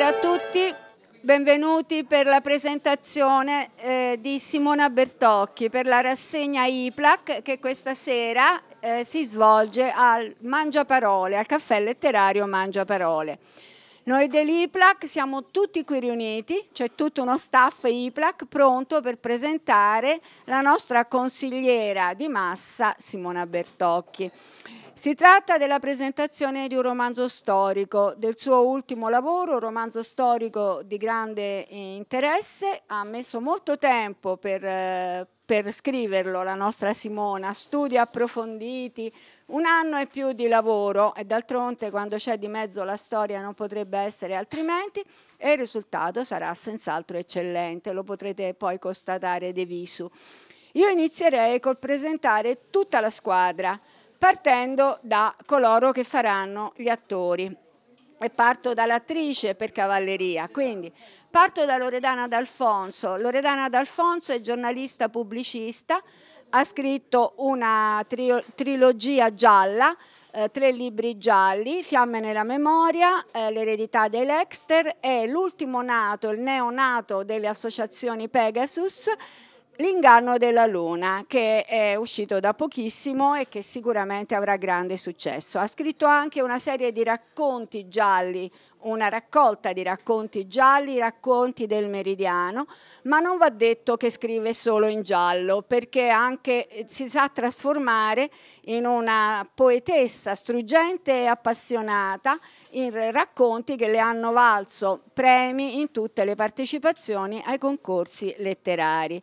Buonasera a tutti, benvenuti per la presentazione eh, di Simona Bertocchi per la rassegna IPLAC che questa sera eh, si svolge al Mangia Parole, al caffè letterario Mangia Parole. Noi dell'IPLAC siamo tutti qui riuniti, c'è tutto uno staff IPLAC pronto per presentare la nostra consigliera di massa Simona Bertocchi. Si tratta della presentazione di un romanzo storico, del suo ultimo lavoro, un romanzo storico di grande eh, interesse. Ha messo molto tempo per, eh, per scriverlo la nostra Simona, studi approfonditi, un anno e più di lavoro e d'altronde quando c'è di mezzo la storia non potrebbe essere altrimenti e il risultato sarà senz'altro eccellente, lo potrete poi constatare de visu. Io inizierei col presentare tutta la squadra, partendo da coloro che faranno gli attori. E parto dall'attrice per cavalleria, quindi parto da Loredana D'Alfonso. Loredana D'Alfonso è giornalista pubblicista, ha scritto una trilogia gialla, eh, tre libri gialli, Fiamme nella memoria, eh, L'eredità dei Lexter e l'ultimo nato, il neonato delle associazioni Pegasus, L'inganno della luna, che è uscito da pochissimo e che sicuramente avrà grande successo. Ha scritto anche una serie di racconti gialli, una raccolta di racconti gialli, racconti del meridiano, ma non va detto che scrive solo in giallo, perché anche eh, si sa trasformare in una poetessa struggente e appassionata in racconti che le hanno valso premi in tutte le partecipazioni ai concorsi letterari.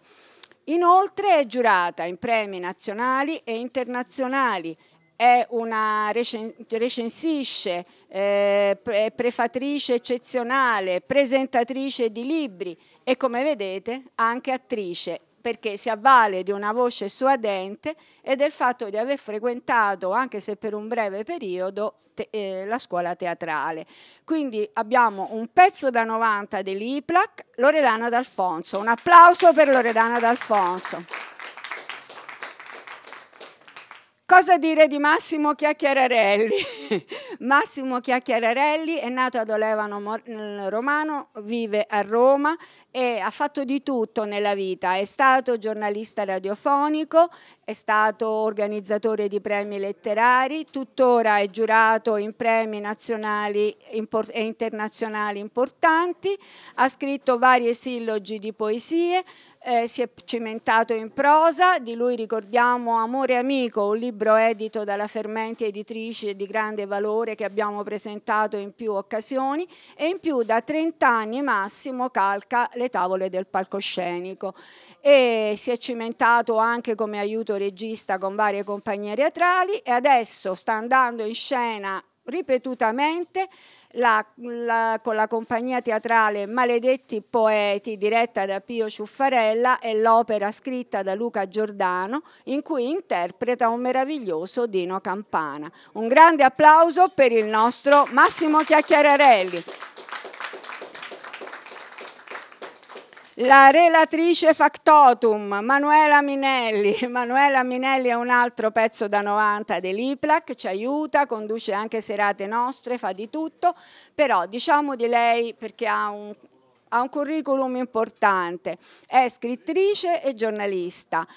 Inoltre è giurata in premi nazionali e internazionali è una, recensisce, eh, prefatrice eccezionale, presentatrice di libri e come vedete anche attrice perché si avvale di una voce suadente e del fatto di aver frequentato, anche se per un breve periodo, eh, la scuola teatrale. Quindi abbiamo un pezzo da 90 dell'IPLAC, Loredana D'Alfonso. Un applauso per Loredana D'Alfonso. Cosa dire di Massimo Chiacchiararelli? Massimo Chiacchiararelli è nato ad Olevano Romano, vive a Roma e ha fatto di tutto nella vita. È stato giornalista radiofonico, è stato organizzatore di premi letterari, tuttora è giurato in premi nazionali e internazionali importanti, ha scritto varie sillogi di poesie, eh, si è cimentato in prosa, di lui ricordiamo Amore Amico, un libro edito dalla Fermenti Editrice di grande valore che abbiamo presentato in più occasioni e in più da 30 anni massimo calca le tavole del palcoscenico e si è cimentato anche come aiuto regista con varie compagnie teatrali e adesso sta andando in scena ripetutamente la, la, con la compagnia teatrale Maledetti Poeti diretta da Pio Ciuffarella e l'opera scritta da Luca Giordano in cui interpreta un meraviglioso Dino Campana. Un grande applauso per il nostro Massimo Chiacchiararelli. La relatrice factotum, Manuela Minelli. Manuela Minelli è un altro pezzo da 90 dell'IPLAC, ci aiuta, conduce anche serate nostre, fa di tutto, però diciamo di lei perché ha un, ha un curriculum importante, è scrittrice e giornalista.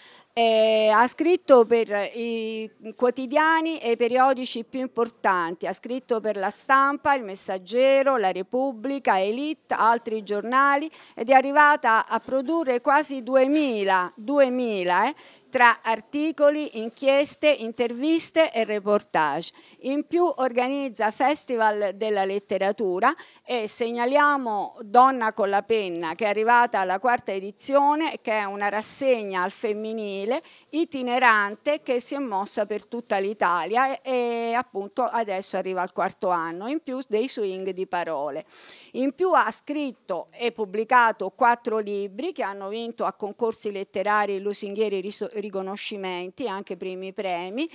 Eh, ha scritto per i quotidiani e i periodici più importanti, ha scritto per la stampa, il Messaggero, la Repubblica, Elite, altri giornali ed è arrivata a produrre quasi 2000, 2000 eh, tra articoli, inchieste, interviste e reportage. In più organizza Festival della Letteratura e segnaliamo Donna con la penna che è arrivata alla quarta edizione che è una rassegna al femminile femminile itinerante che si è mossa per tutta l'Italia e, e, appunto adesso arriva al quarto anno, in più dei swing di parole. In più ha scritto e pubblicato quattro libri che hanno vinto a concorsi letterari lusinghieri riconoscimenti, anche primi premi,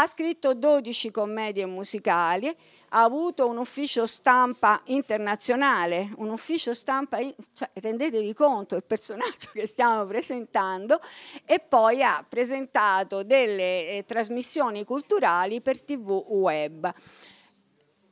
ha scritto 12 commedie musicali, ha avuto un ufficio stampa internazionale, un ufficio stampa, cioè, rendetevi conto il personaggio che stiamo presentando, e poi ha presentato delle eh, trasmissioni culturali per TV web.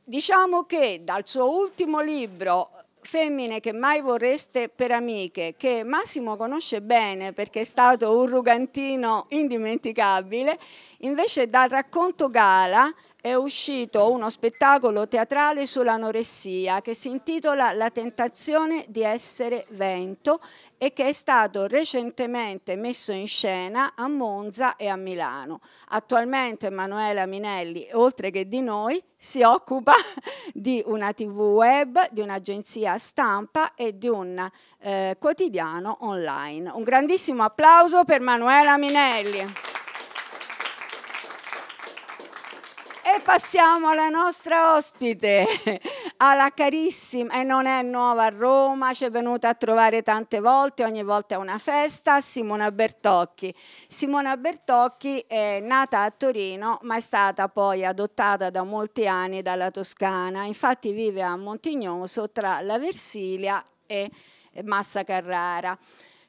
Diciamo che dal suo ultimo libro femmine che mai vorreste per amiche, che Massimo conosce bene perché è stato un rugantino indimenticabile, invece dal racconto Gala è uscito uno spettacolo teatrale sull'anoressia che si intitola La tentazione di essere vento e che è stato recentemente messo in scena a Monza e a Milano. Attualmente Emanuela Minelli, oltre che di noi, si occupa di una tv web, di un'agenzia stampa e di un eh, quotidiano online. Un grandissimo applauso per Emanuela Minelli. E passiamo alla nostra ospite, alla carissima, e non è nuova a Roma, ci è venuta a trovare tante volte, ogni volta è una festa, Simona Bertocchi. Simona Bertocchi è nata a Torino, ma è stata poi adottata da molti anni dalla Toscana, infatti vive a Montignoso tra la Versilia e Massa Carrara.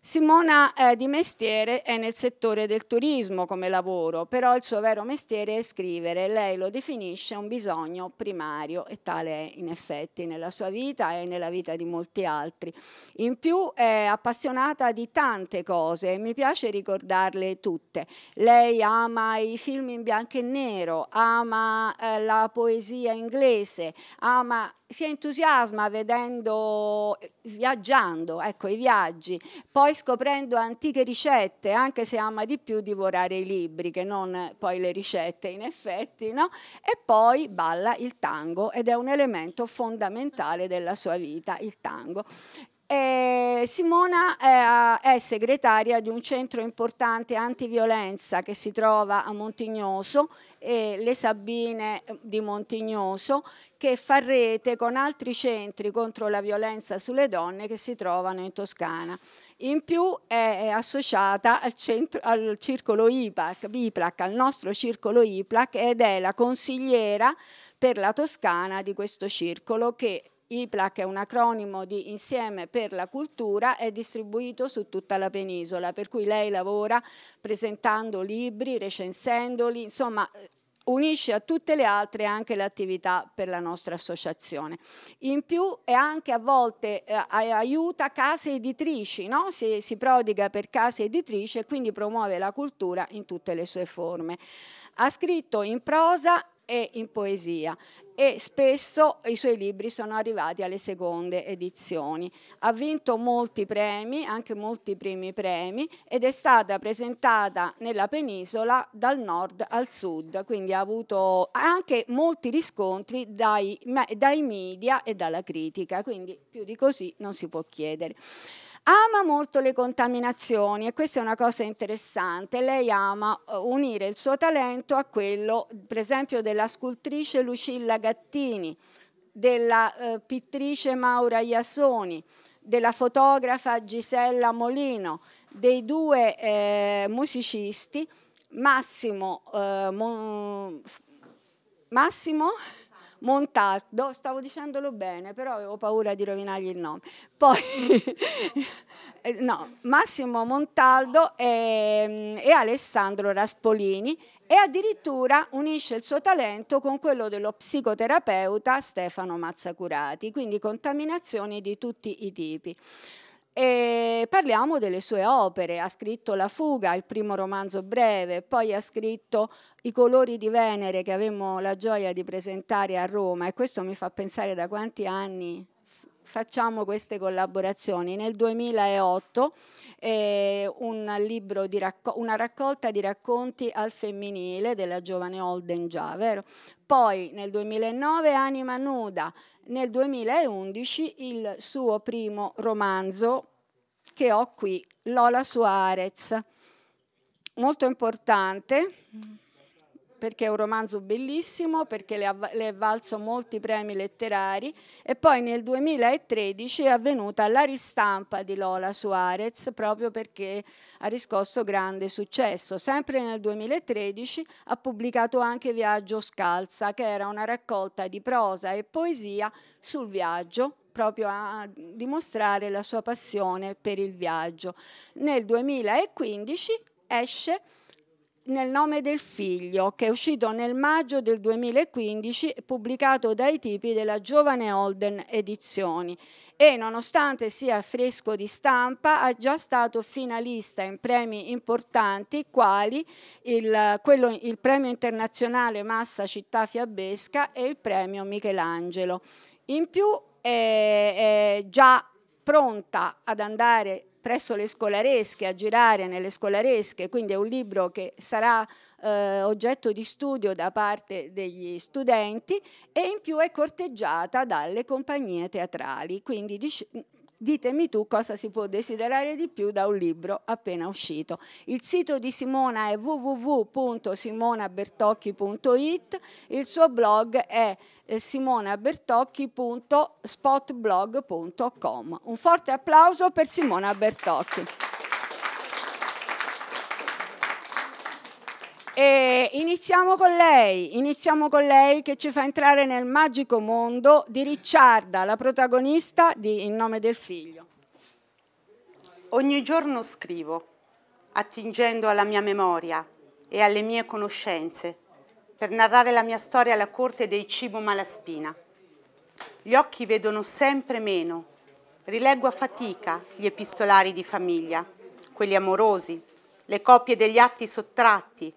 Simona eh, di mestiere è nel settore del turismo come lavoro, però il suo vero mestiere è scrivere, lei lo definisce un bisogno primario e tale è in effetti nella sua vita e nella vita di molti altri. In più è appassionata di tante cose e mi piace ricordarle tutte. Lei ama i film in bianco e nero, ama eh, la poesia inglese, ama si entusiasma vedendo, eh, viaggiando, ecco i viaggi, poi scoprendo antiche ricette, anche se ama di più divorare i libri che non poi le ricette in effetti, no? E poi balla il tango ed è un elemento fondamentale della sua vita, il tango. E eh, Simona è, eh, è segretaria di un centro importante antiviolenza che si trova a Montignoso, le Sabine eh, di Montignoso, che fa rete con altri centri contro la violenza sulle donne che si trovano in Toscana. In più è associata al, centro, al circolo IPAC, IPLAC, al nostro circolo IPLAC ed è la consigliera per la Toscana di questo circolo che IPLAC è un acronimo di Insieme per la Cultura, è distribuito su tutta la penisola, per cui lei lavora presentando libri, recensendoli, insomma unisce a tutte le altre anche l'attività per la nostra associazione. In più è anche a volte eh, aiuta case editrici, no? si, si, prodiga per case editrici e quindi promuove la cultura in tutte le sue forme. Ha scritto in prosa e in poesia e spesso i suoi libri sono arrivati alle seconde edizioni. Ha vinto molti premi, anche molti primi premi, ed è stata presentata nella penisola dal nord al sud, quindi ha avuto anche molti riscontri dai, dai media e dalla critica, quindi più di così non si può chiedere. Ama molto le contaminazioni e questa è una cosa interessante. Lei ama eh, unire il suo talento a quello, per esempio, della scultrice Lucilla Gattini, della eh, pittrice Maura Iasoni, della fotografa Gisella Molino, dei due eh, musicisti Massimo, eh, Massimo Montaldo, stavo dicendolo bene, però avevo paura di rovinargli il nome. Poi, eh, no, Massimo Montaldo e, e Alessandro Raspolini e addirittura unisce il suo talento con quello dello psicoterapeuta Stefano Mazzacurati, quindi contaminazioni di tutti i tipi. E parliamo delle sue opere, ha scritto La fuga, il primo romanzo breve, poi ha scritto I colori di Venere che avevamo la gioia di presentare a Roma e questo mi fa pensare da quanti anni facciamo queste collaborazioni. Nel 2008 eh, un racco- una raccolta di racconti al femminile della giovane Holden Già, vero? Poi nel 2009 Anima Nuda, nel 2011 il suo primo romanzo che ho qui, Lola Suarez. Molto importante. Mm perché è un romanzo bellissimo, perché le, av- le è valso molti premi letterari e poi nel 2013 è avvenuta la ristampa di Lola Suarez proprio perché ha riscosso grande successo. Sempre nel 2013 ha pubblicato anche Viaggio Scalza, che era una raccolta di prosa e poesia sul viaggio proprio a dimostrare la sua passione per il viaggio. Nel 2015 esce nel nome del figlio, che è uscito nel maggio del 2015 pubblicato dai tipi della giovane Holden Edizioni e nonostante sia fresco di stampa è già stato finalista in premi importanti quali il, quello, il premio internazionale Massa Città Fiabesca e il premio Michelangelo. In più è, è già pronta ad andare presso le scolaresche, a girare nelle scolaresche, quindi è un libro che sarà eh, oggetto di studio da parte degli studenti e in più è corteggiata dalle compagnie teatrali. Quindi dic- Ditemi tu cosa si può desiderare di più da un libro appena uscito. Il sito di Simona è www.simonabertocchi.it, il suo blog è eh, simonabertocchi.spotblog.com. Un forte applauso per Simona Bertocchi. E iniziamo con lei, iniziamo con lei che ci fa entrare nel magico mondo di Ricciarda, la protagonista di In nome del figlio. Ogni giorno scrivo, attingendo alla mia memoria e alle mie conoscenze, per narrare la mia storia alla corte dei Cibo Malaspina. Gli occhi vedono sempre meno, rileggo a fatica gli epistolari di famiglia, quelli amorosi, le copie degli atti sottratti,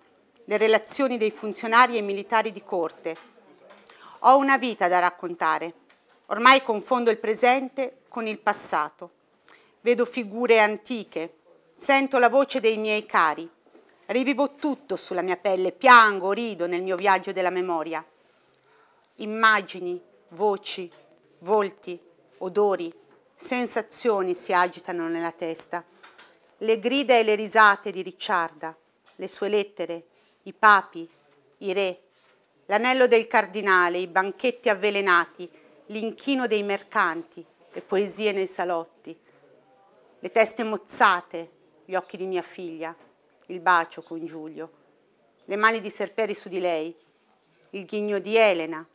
le relazioni dei funzionari e militari di corte. Ho una vita da raccontare. Ormai confondo il presente con il passato. Vedo figure antiche, sento la voce dei miei cari. Rivivo tutto sulla mia pelle, piango, rido nel mio viaggio della memoria. Immagini, voci, volti, odori, sensazioni si agitano nella testa. Le grida e le risate di Ricciarda, le sue lettere, i papi, i re, l'anello del cardinale, i banchetti avvelenati, l'inchino dei mercanti, le poesie nei salotti, le teste mozzate, gli occhi di mia figlia, il bacio con Giulio, le mani di Serperi su di lei, il ghigno di Elena,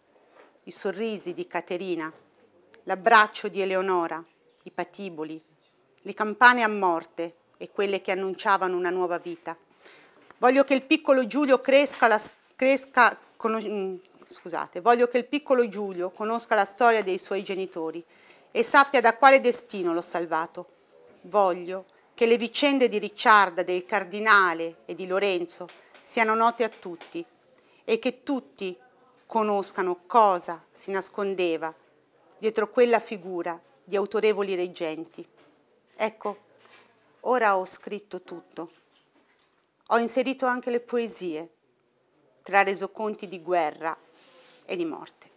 i sorrisi di Caterina, l'abbraccio di Eleonora, i patiboli, le campane a morte e quelle che annunciavano una nuova vita. Voglio che il piccolo Giulio cresca, la, cresca con, mm, scusate, voglio che il piccolo Giulio conosca la storia dei suoi genitori e sappia da quale destino l'ho salvato. Voglio che le vicende di Ricciarda, del cardinale e di Lorenzo siano note a tutti e che tutti conoscano cosa si nascondeva dietro quella figura di autorevoli reggenti. Ecco, ora ho scritto tutto. Ho inserito anche le poesie tra resoconti di guerra e di morte.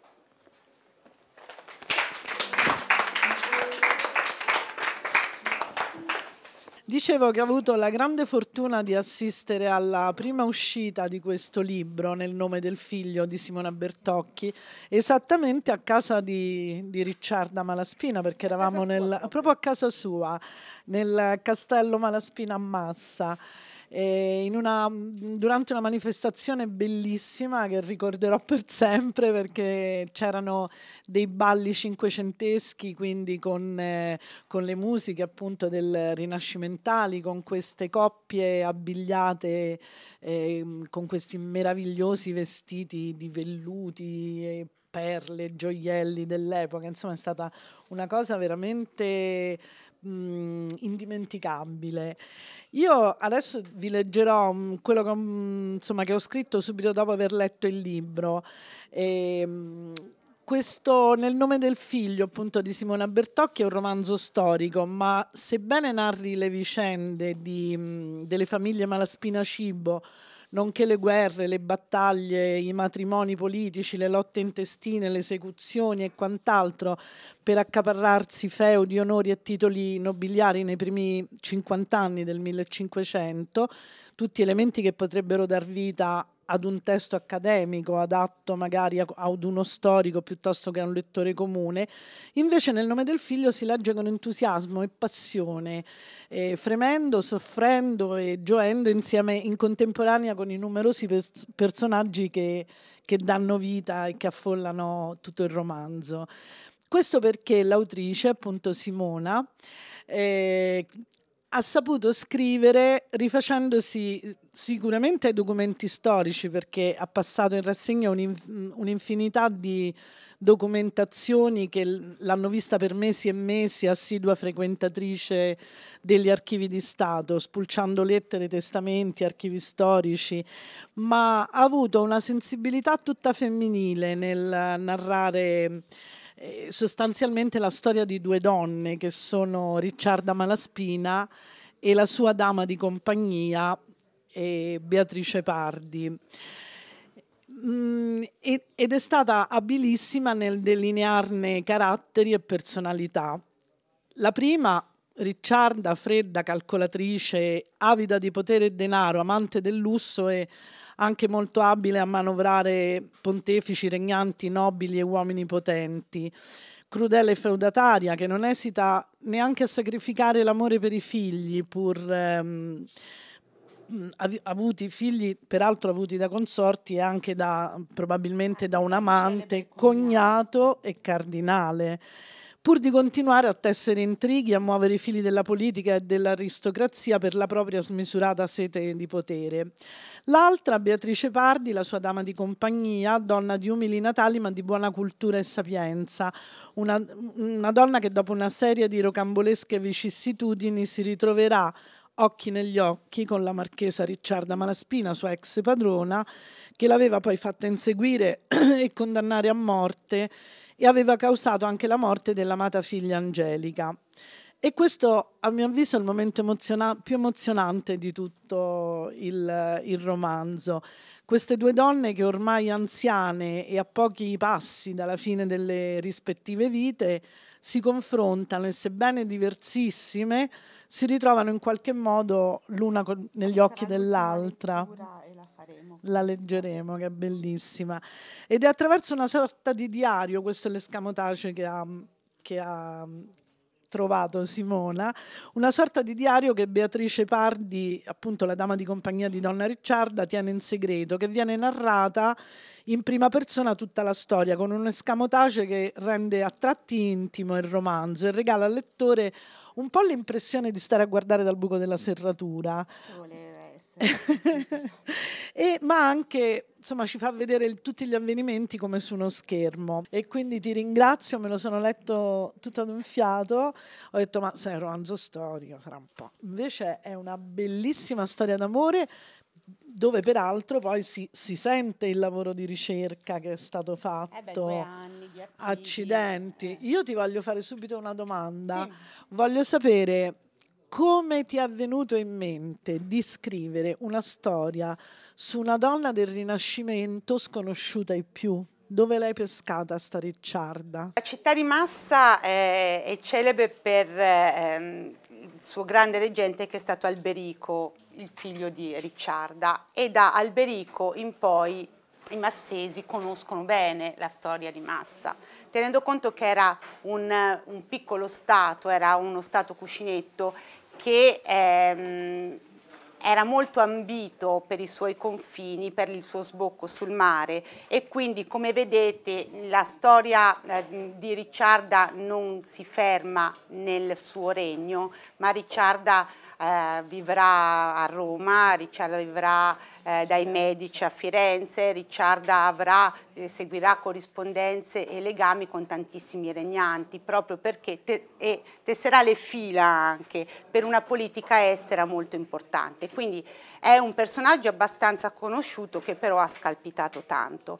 Dicevo che ho avuto la grande fortuna di assistere alla prima uscita di questo libro nel nome del figlio di Simona Bertocchi, esattamente a casa di, di Ricciarda Malaspina, perché eravamo a nel, proprio a casa sua, nel castello Malaspina a Massa eh, una, durante una manifestazione bellissima che ricorderò per sempre perché c'erano dei balli cinquecenteschi, quindi con, eh, con le musiche appunto del rinascimentali, con queste coppie abbigliate eh, con questi meravigliosi vestiti di velluti e perle, gioielli dell'epoca, insomma è stata una cosa veramente mh, indimenticabile. Io adesso vi leggerò mh, quello che, mh, insomma, che, ho scritto subito dopo aver letto il libro. E, ehm, questo Nel nome del figlio, appunto, di Simona Bertocchi è un romanzo storico, ma sebbene narri le vicende di, delle famiglie Malaspina Cibo, nonché le guerre, le battaglie, i matrimoni politici, le lotte intestine, le esecuzioni e quant'altro per accaparrarsi feudi, onori e titoli nobiliari nei primi 50 anni del 1500, tutti elementi che potrebbero dar vita ad un testo accademico, adatto magari ad uno storico piuttosto che a un lettore comune. Invece nel nome del figlio si legge con entusiasmo e passione, eh, fremendo, soffrendo e gioendo insieme in contemporanea con i numerosi pers- personaggi che, che danno vita e che affollano tutto il romanzo. Questo perché l'autrice, appunto Simona, eh, ha saputo scrivere rifacendosi eh, sicuramente ai documenti storici perché ha passato in rassegna mm, un'infinità di documentazioni che l'hanno vista per mesi e mesi assidua frequentatrice degli archivi di Stato, spulciando lettere, testamenti, archivi storici, ma ha avuto una sensibilità tutta femminile nel narrare eh, sostanzialmente la storia di due donne che sono Ricciarda Malaspina e la sua dama di compagnia eh, Beatrice Pardi. Mm, ed è stata abilissima nel delinearne caratteri e personalità. La prima Ricciarda, fredda, calcolatrice, avida di potere e denaro, amante del lusso e anche molto abile a manovrare pontefici, regnanti, nobili e uomini potenti. Crudele e feudataria che non esita neanche a sacrificare l'amore per i figli, pur ehm, avuti figli, peraltro avuti da consorti e anche da, probabilmente da un amante, cognato e cardinale pur di continuare a tessere intrighi, a muovere i fili della politica e dell'aristocrazia per la propria smisurata sete di potere. L'altra, Beatrice Pardi, la sua dama di compagnia, donna di umili natali ma di buona cultura e sapienza, una, una donna che dopo una serie di rocambolesche vicissitudini si ritroverà occhi negli occhi con la marchesa Ricciarda Malaspina, sua ex padrona, che l'aveva poi fatta inseguire e condannare a morte e aveva causato anche la morte dell'amata figlia Angelica. E questo, a mio avviso, è il momento emoziona- più emozionante di tutto il, il romanzo. Queste due donne che ormai anziane e a pochi passi dalla fine delle rispettive vite si confrontano e sebbene diversissime si ritrovano in qualche modo l'una negli occhi dell'altra. La leggeremo, che è bellissima. Ed è attraverso una sorta di diario, questo è l'escamotace che ha, che ha trovato Simona, una sorta di diario che Beatrice Pardi, appunto la dama di compagnia di Donna Ricciarda, tiene in segreto, che viene narrata in prima persona tutta la storia, con un escamotage che rende a tratti intimo il romanzo e regala al lettore un po' l'impressione di stare a guardare dal buco della serratura. e, ma anche insomma ci fa vedere il, tutti gli avvenimenti come su uno schermo. E quindi ti ringrazio, me lo sono letto tutto ad un fiato, ho detto ma un romanzo storico, sarà un po'. Invece è una bellissima storia d'amore dove peraltro poi si, si, sente il lavoro di ricerca che è stato fatto. Eh beh, anni, attivi, Accidenti. Eh. Io ti voglio fare subito una domanda. Sì. Voglio sapere come ti è venuto in mente di scrivere una storia su una donna del Rinascimento sconosciuta e più? Dove l'hai pescata sta Ricciarda? La città di Massa è, è celebre per ehm, il suo grande reggente che è stato Alberico, il figlio di Ricciarda, e da Alberico in poi i massesi conoscono bene la storia di Massa, tenendo conto che era un, un piccolo stato, era uno stato cuscinetto che ehm, era molto ambito per i suoi confini, per il suo sbocco sul mare e quindi come vedete la storia eh, di Ricciarda non si ferma nel suo regno, ma Ricciarda eh, vivrà a Roma, Ricciarda vivrà eh, dai Medici a Firenze, Ricciarda avrà, eh, seguirà corrispondenze e legami con tantissimi regnanti, proprio perché te e tesserà le fila anche per una politica estera molto importante. Quindi è un personaggio abbastanza conosciuto che però ha scalpitato tanto.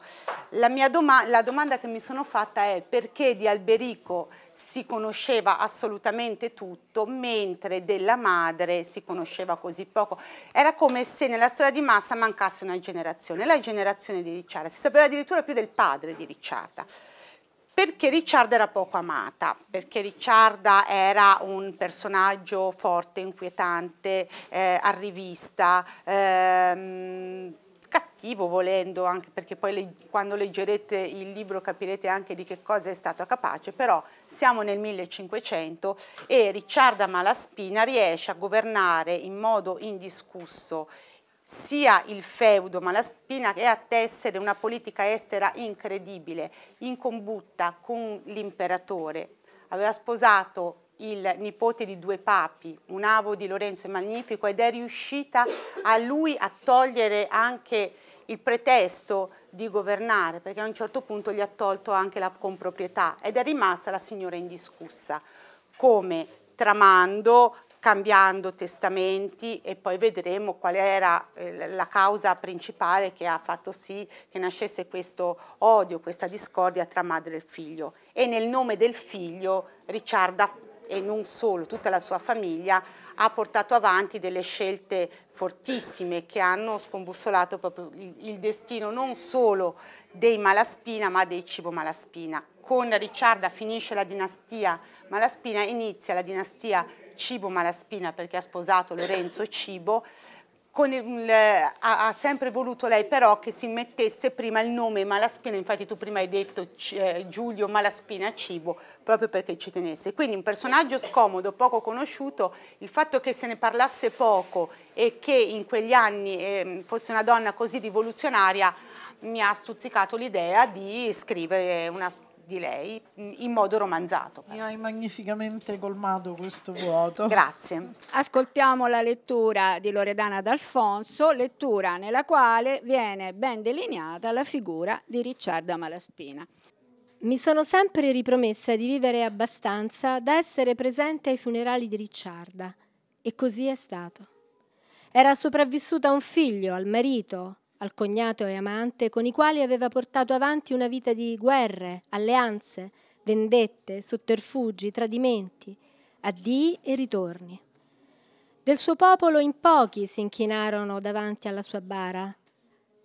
La, doma la domanda che mi sono fatta è perché di Alberico si conosceva assolutamente tutto, mentre della madre si conosceva così poco. Era come se nella storia di massa mancasse una generazione, la generazione di Ricciarda. Si sapeva addirittura più del padre di Ricciarda, perché Ricciarda era poco amata, perché Ricciarda era un personaggio forte, inquietante, eh, arrivista, ehm, cattivo volendo, anche perché poi le, quando leggerete il libro capirete anche di che cosa è stato capace, però siamo nel 1500 e Ricciarda Malaspina riesce a governare in modo indiscusso sia il feudo Malaspina che a tessere una politica estera incredibile, in combutta con l'imperatore. Aveva sposato il nipote di due papi, un avo di Lorenzo il Magnifico, ed è riuscita a lui a togliere anche il pretesto di governare, perché a un certo punto gli ha tolto anche la comproprietà ed è rimasta la signora indiscussa, come tramando, cambiando testamenti e poi vedremo qual era eh, la causa principale che ha fatto sì che nascesse questo odio, questa discordia tra madre e figlio. E nel nome del figlio Ricciarda e non solo, tutta la sua famiglia ha portato avanti delle scelte fortissime che hanno scombussolato proprio il destino non solo dei Malaspina ma dei Cibo Malaspina. Con Ricciarda finisce la dinastia Malaspina, inizia la dinastia Cibo Malaspina perché ha sposato Lorenzo Cibo il, mm, eh, ha, ha, sempre voluto lei però che si mettesse prima il nome Malaspina, infatti tu prima hai detto eh, Giulio Malaspina Cibo, proprio perché ci tenesse. Quindi un personaggio scomodo, poco conosciuto, il fatto che se ne parlasse poco e che in quegli anni eh, fosse una donna così rivoluzionaria mi ha stuzzicato l'idea di scrivere una storia di lei mm, in modo romanzato. Mi hai magnificamente colmato questo vuoto. Grazie. Ascoltiamo la lettura di Loredana D'Alfonso, lettura nella quale viene ben delineata la figura di Ricciarda Malaspina. Mi sono sempre ripromessa di vivere abbastanza da essere presente ai funerali di Ricciarda e così è stato. Era sopravvissuta a un figlio, al marito, al cognato e amante, con i quali aveva portato avanti una vita di guerre, alleanze, vendette, sotterfugi, tradimenti, addii e ritorni. Del suo popolo in pochi si inchinarono davanti alla sua bara.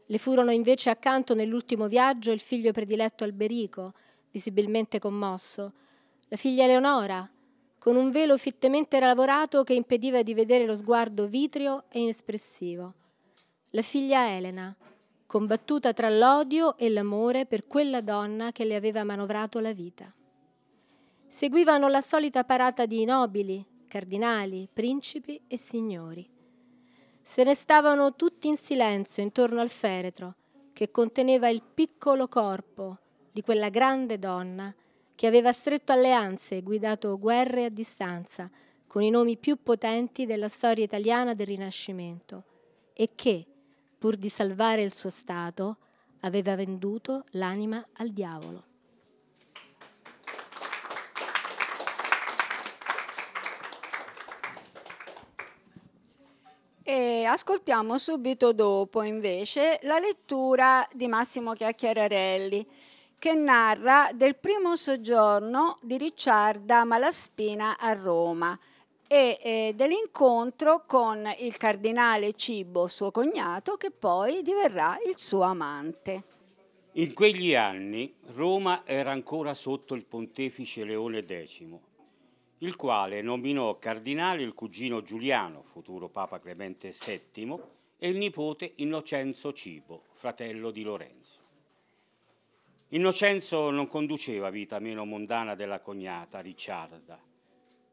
Le furono invece accanto nell'ultimo viaggio il figlio prediletto Alberico, visibilmente commosso, la figlia Leonora, con un velo fittemente lavorato che impediva di vedere lo sguardo vitreo e inespressivo la figlia Elena, combattuta tra l'odio e l'amore per quella donna che le aveva manovrato la vita. Seguivano la solita parata di nobili, cardinali, principi e signori. Se ne stavano tutti in silenzio intorno al feretro che conteneva il piccolo corpo di quella grande donna che aveva stretto alleanze e guidato guerre a distanza con i nomi più potenti della storia italiana del Rinascimento e che, pur di salvare il suo stato, aveva venduto l'anima al diavolo. E ascoltiamo subito dopo invece la lettura di Massimo Chiacchierarelli che narra del primo soggiorno di Ricciarda Malaspina a Roma e eh, dell'incontro con il cardinale Cibo, suo cognato, che poi diverrà il suo amante. In quegli anni Roma era ancora sotto il pontefice Leone X, il quale nominò cardinale il cugino Giuliano, futuro Papa Clemente VII, e il nipote Innocenzo Cibo, fratello di Lorenzo. Innocenzo non conduceva vita meno mondana della cognata Ricciarda,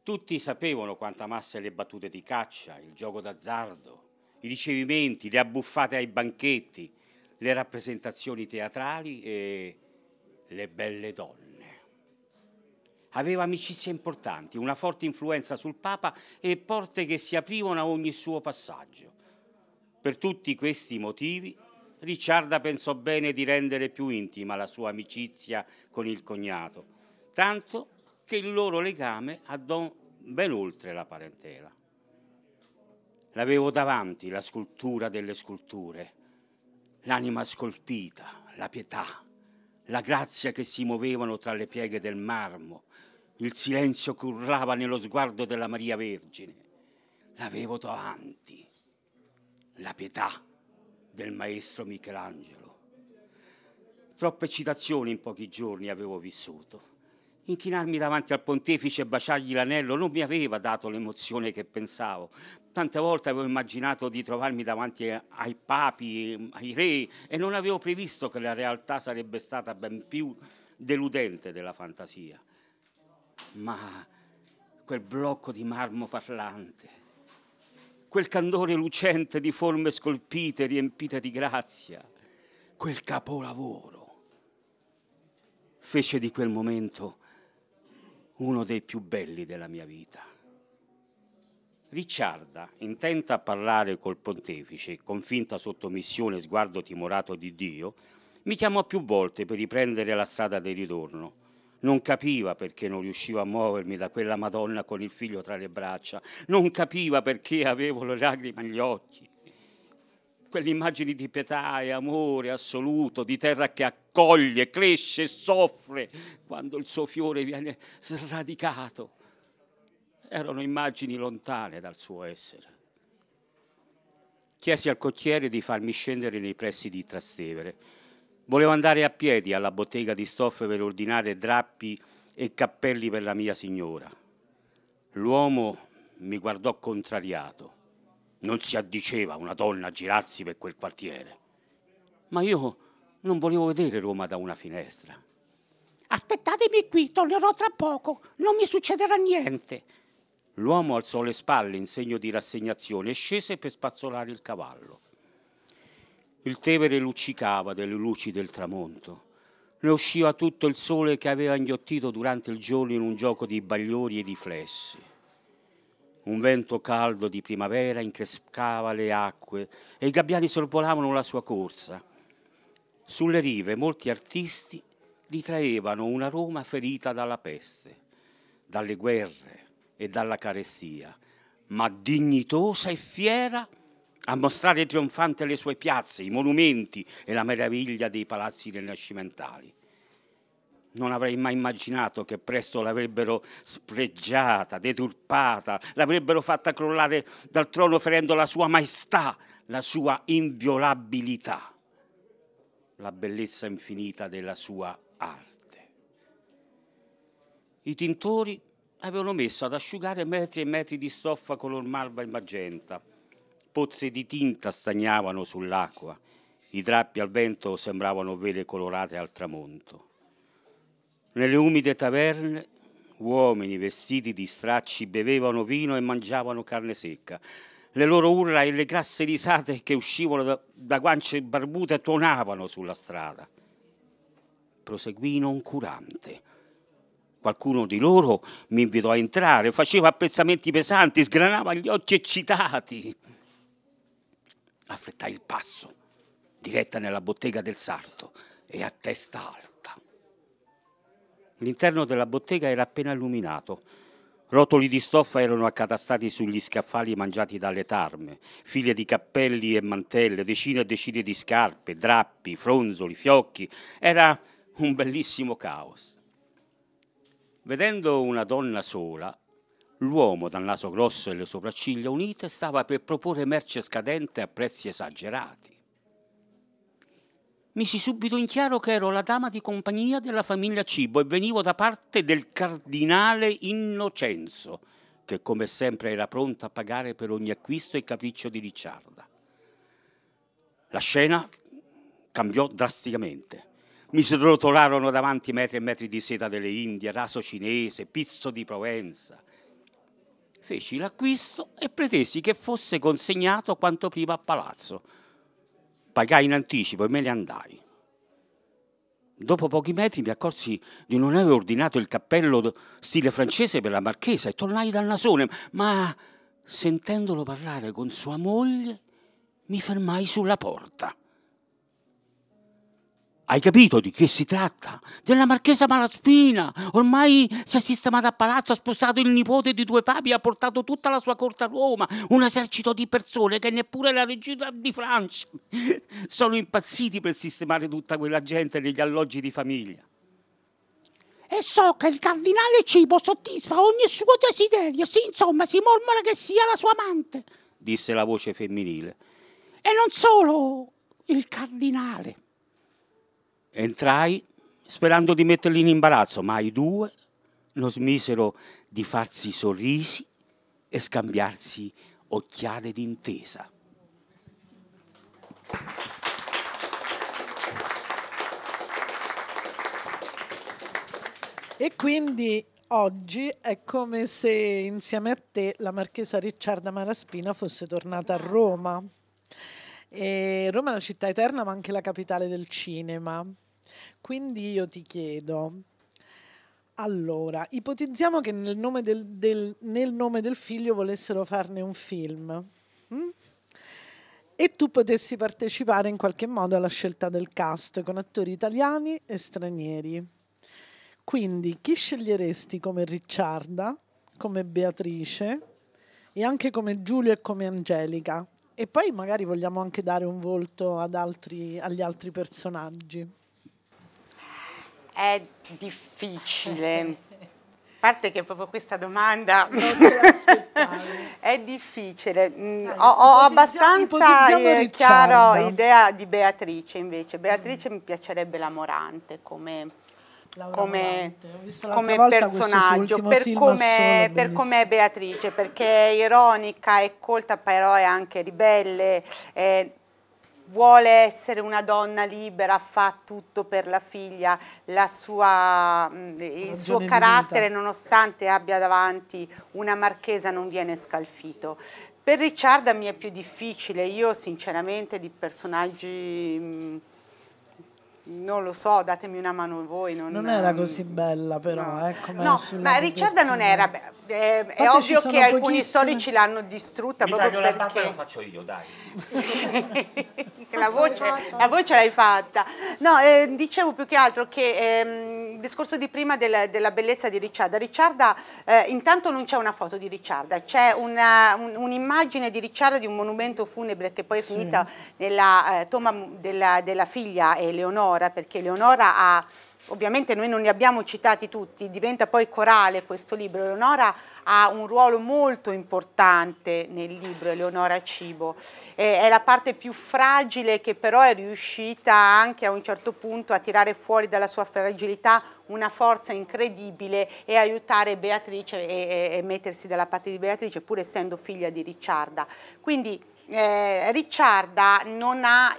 tutti sapevano quanta amasse le battute di caccia, il gioco d'azzardo, i ricevimenti, le abbuffate ai banchetti, le rappresentazioni teatrali e le belle donne. Aveva amicizie importanti, una forte influenza sul Papa e porte che si aprivano a ogni suo passaggio. Per tutti questi motivi, Ricciarda pensò bene di rendere più intima la sua amicizia con il cognato, tanto che il loro legame andò ben oltre la parentela. L'avevo davanti la scultura delle sculture, l'anima scolpita, la pietà, la grazia che si muovevano tra le pieghe del marmo, il silenzio che urlava nello sguardo della Maria Vergine. L'avevo davanti, la pietà del maestro Michelangelo. Troppe citazioni in pochi giorni avevo vissuto Inchinarmi davanti al pontefice e baciargli l'anello non mi aveva dato l'emozione che pensavo. Tante volte avevo immaginato di trovarmi davanti ai papi, ai re, e non avevo previsto che la realtà sarebbe stata ben più deludente della fantasia. Ma quel blocco di marmo parlante, quel candore lucente di forme scolpite, riempite di grazia, quel capolavoro, fece di quel momento uno dei più belli della mia vita. Ricciarda, intenta a parlare col pontefice, con finta sottomissione e sguardo timorato di Dio, mi chiamò più volte per riprendere la strada di ritorno. Non capiva perché non riuscivo a muovermi da quella Madonna con il figlio tra le braccia, non capiva perché avevo le lacrime agli occhi quelle immagini di pietà e amore assoluto, di terra che accoglie, cresce, e soffre quando il suo fiore viene sradicato. Erano immagini lontane dal suo essere. Chiesi al cocchiere di farmi scendere nei pressi di Trastevere. Volevo andare a piedi alla bottega di stoffe per ordinare drappi e cappelli per la mia signora. L'uomo mi guardò contrariato non si addiceva una donna a girarsi per quel quartiere. Ma io non volevo vedere Roma da una finestra. Aspettatemi qui, tornerò tra poco, non mi succederà niente. L'uomo alzò le spalle in segno di rassegnazione e scese per spazzolare il cavallo. Il Tevere luccicava delle luci del tramonto. Ne usciva tutto il sole che aveva inghiottito durante il giorno in un gioco di bagliori e di flessi. Un vento caldo di primavera increscava le acque e i gabbiani sorvolavano la sua corsa. Sulle rive molti artisti ritraevano una Roma ferita dalla peste, dalle guerre e dalla carestia, ma dignitosa e fiera a mostrare trionfante le sue piazze, i monumenti e la meraviglia dei palazzi rinascimentali. Non avrei mai immaginato che presto l'avrebbero spregiata, deturpata, l'avrebbero fatta crollare dal trono ferendo la sua maestà, la sua inviolabilità, la bellezza infinita della sua arte. I tintori avevano messo ad asciugare metri e metri di stoffa color malva e magenta. Pozze di tinta stagnavano sull'acqua, i drappi al vento sembravano vele colorate al tramonto. Nelle umide taverne uomini vestiti di stracci bevevano vino e mangiavano carne secca. Le loro urla e le grasse risate che uscivano da, da guance barbute tuonavano sulla strada. Proseguì noncurante. Qualcuno di loro mi invitò a entrare, faceva apprezzamenti pesanti, sgranava gli occhi eccitati. Affrettai il passo, diretta nella bottega del sarto e a testa alta. L'interno della bottega era appena illuminato. Rotoli di stoffa erano accatastati sugli scaffali mangiati dalle tarme, file di cappelli e mantelle, decine e decine di scarpe, drappi, fronzoli, fiocchi. Era un bellissimo caos. Vedendo una donna sola, l'uomo dal naso grosso e le sopracciglia unite stava per proporre merce scadente a prezzi esagerati misi subito in chiaro che ero la dama di compagnia della famiglia Cibo e venivo da parte del cardinale Innocenzo, che come sempre era pronta a pagare per ogni acquisto e capriccio di Ricciarda. La scena cambiò drasticamente. Mi srotolarono davanti metri e metri di seta delle Indie, raso cinese, pizzo di Provenza. Feci l'acquisto e pretesi che fosse consegnato quanto prima a palazzo pagai in anticipo e me ne andai. Dopo pochi metri mi accorsi di non aver ordinato il cappello stile francese per la marchesa e tornai dal nasone, ma sentendolo parlare con sua moglie mi fermai sulla porta. Hai capito di che si tratta? Della Marchesa Malaspina. Ormai si è sistemata a palazzo, ha sposato il nipote di due papi, ha portato tutta la sua corte a Roma, un esercito di persone che neppure la regina di Francia. Sono impazziti per sistemare tutta quella gente negli alloggi di famiglia. E so che il cardinale Cibo soddisfa ogni suo desiderio. Sì, insomma, si mormora che sia la sua amante, disse la voce femminile. E non solo il cardinale Entrai sperando di metterli in imbarazzo, ma i due non smisero di farsi sorrisi e scambiarsi occhiate d'intesa. E quindi oggi è come se insieme a te la marchesa Ricciarda Maraspina fosse tornata a Roma. E Roma è la città eterna, ma anche la capitale del cinema. Quindi io ti chiedo, allora, ipotizziamo che nel nome del, del, nel nome del figlio volessero farne un film hm? e tu potessi partecipare in qualche modo alla scelta del cast con attori italiani e stranieri. Quindi chi sceglieresti come Ricciarda, come Beatrice e anche come Giulio e come Angelica? E poi magari vogliamo anche dare un volto altri, agli altri personaggi. È difficile. A parte che proprio questa domanda è difficile. Mm, Dai, ho, ho abbastanza eh, chiaro idea di Beatrice invece. Beatrice mm. mi piacerebbe la Morante come, come, come personaggio, per come, per come, è Beatrice, perché è ironica, è colta, però è anche ribelle. È, vuole essere una donna libera, fa tutto per la figlia, la sua, mm, il suo carattere nonostante abbia davanti una marchesa non viene scalfito. Per Ricciarda mi è più difficile, io sinceramente di personaggi mm, non lo so, datemi una mano voi. Non, non era ehm, così bella però, no. eh, no, ma Ricciarda non era, beh, è, è ovvio che alcuni storici l'hanno distrutta Mi proprio perché... la perché... lo faccio io, dai. la, voce, la voce l'hai fatta. No, eh, dicevo più che altro che ehm, il discorso di prima del, della bellezza di Ricciarda. Ricciarda, eh, intanto non c'è una foto di Ricciarda, c'è un'immagine un, un di Ricciarda di un monumento funebre che poi è finita sì. nella eh, tomba della, della figlia Eleonora Eleonora, perché Leonora ha, ovviamente noi non li abbiamo citati tutti, diventa poi corale questo libro, Leonora ha un ruolo molto importante nel libro Eleonora Cibo, è la parte più fragile che però è riuscita anche a un certo punto a tirare fuori dalla sua fragilità una forza incredibile e aiutare Beatrice e, e mettersi dalla parte di Beatrice pur essendo figlia di Ricciarda. Quindi eh, Ricciarda non ha,